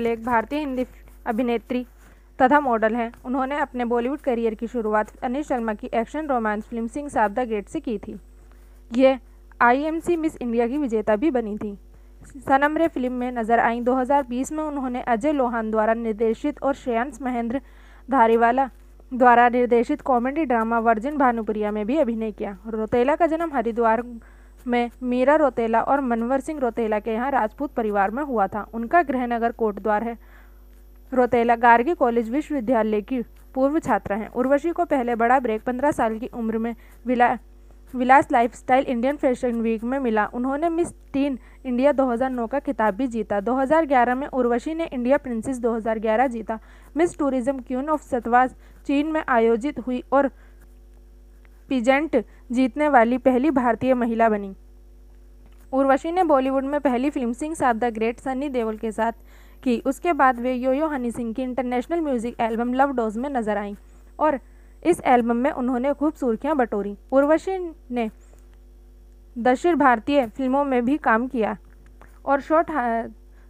पटेल एक भारतीय हिंदी अभिनेत्री तथा मॉडल हैं उन्होंने अपने बॉलीवुड करियर की शुरुआत अनिल शर्मा की एक्शन रोमांस फिल्म सिंह साफ द गेट से की थी ये आईएमसी मिस इंडिया की विजेता भी बनी थी सनमरे फिल्म में नजर आई 2020 में उन्होंने अजय लोहान द्वारा निर्देशित और श्रेयांश महेंद्र धारीवाला द्वारा निर्देशित कॉमेडी ड्रामा वर्जिन भानुप्रिया में भी अभिनय किया रोतेला का जन्म हरिद्वार में मीरा रोतेला और मनवर सिंह रोतेला के यहाँ राजपूत परिवार में हुआ था उनका गृहनगर कोटद्वार है रोतेला गार्गी कॉलेज विश्वविद्यालय की पूर्व छात्रा हैं उर्वशी को पहले बड़ा ब्रेक पंद्रह साल की उम्र में विला विलास लाइफस्टाइल इंडियन फैशन वीक में मिला उन्होंने मिस टीन इंडिया 2009 का खिताब भी जीता 2011 में उर्वशी ने इंडिया प्रिंसेस 2011 जीता मिस टूरिज्म क्यून ऑफ सतवास चीन में आयोजित हुई और पिजेंट जीतने वाली पहली भारतीय महिला बनी उर्वशी ने बॉलीवुड में पहली फिल्म सिंह साफ द ग्रेट सनी देओल के साथ की उसके बाद वे योयो हनी सिंह की international music album love dose में नजर आईं और इस एल्बम में उन्होंने खूब सुर्खियाँ बटोरी उर्वशी ने दक्षिण भारतीय फिल्मों में भी काम किया और शॉर्ट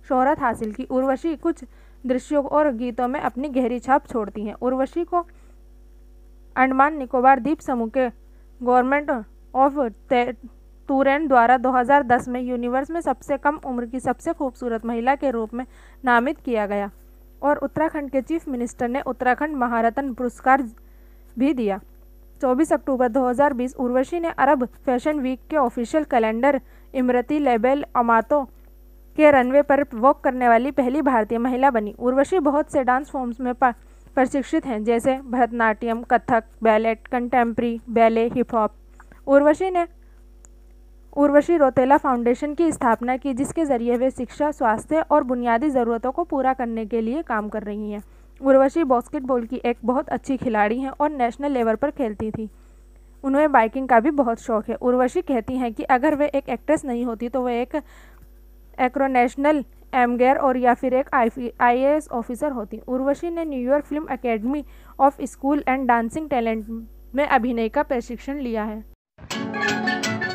शोहरत हासिल की उर्वशी कुछ दृश्यों और गीतों में अपनी गहरी छाप छोड़ती हैं उर्वशी को अंडमान निकोबार द्वीप समूह के गवर्नमेंट ऑफ टूरेन द्वारा 2010 में यूनिवर्स में सबसे कम उम्र की सबसे खूबसूरत महिला के रूप में नामित किया गया और उत्तराखंड के चीफ मिनिस्टर ने उत्तराखंड महारत्न पुरस्कार भी दिया 24 अक्टूबर 2020 उर्वशी ने अरब फैशन वीक के official calendar Emirati label Amato के रनवे पर वॉक करने वाली पहली भारतीय महिला बनी उर्वशी बहुत से डांस फॉर्म्स में प्रशिक्षित हैं जैसे Bharatanatyam Kathak ballet contemporary ballet hip hop Urvashi ने उर्वशी रोतेला फाउंडेशन की स्थापना की जिसके ज़रिए वे शिक्षा स्वास्थ्य और बुनियादी ज़रूरतों को पूरा करने के लिए काम कर रही हैं उर्वशी बास्केटबॉल की एक बहुत अच्छी खिलाड़ी हैं और नेशनल लेवल पर खेलती थी उन्हें बाइकिंग का भी बहुत शौक है उर्वशी कहती हैं कि अगर वे एक एक्ट्रेस नहीं होती तो वह एक एक्रोनेशनल एमगेयर और या फिर एक एस ऑफिसर होती उर्वशी ने New York film academy of school and dancing talent में अभिनय का प्रशिक्षण लिया है